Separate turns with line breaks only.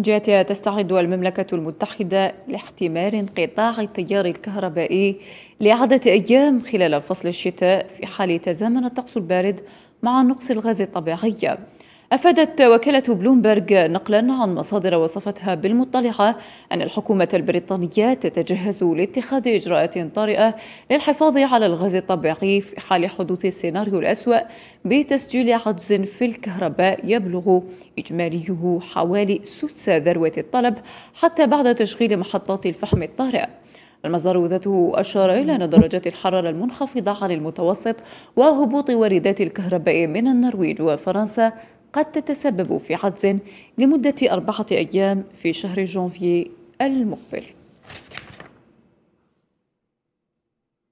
من جهتها تستعد المملكة المتحدة لاحتمال انقطاع التيار الكهربائي لعدة أيام خلال فصل الشتاء في حال تزامن الطقس البارد مع نقص الغاز الطبيعي أفادت وكالة بلومبرج نقلا عن مصادر وصفتها بالمطلعة أن الحكومة البريطانية تتجهز لاتخاذ إجراءات طارئة للحفاظ على الغاز الطبيعي في حال حدوث السيناريو الأسوأ بتسجيل عجز في الكهرباء يبلغ إجماليه حوالي سدس ذروة الطلب حتى بعد تشغيل محطات الفحم الطارئ. المصدر ذاته أشار إلى أن درجات الحرارة المنخفضة عن المتوسط وهبوط واردات الكهرباء من النرويج وفرنسا قد تتسبب في عجز لمدة أربعة أيام في شهر جانفيي المقبل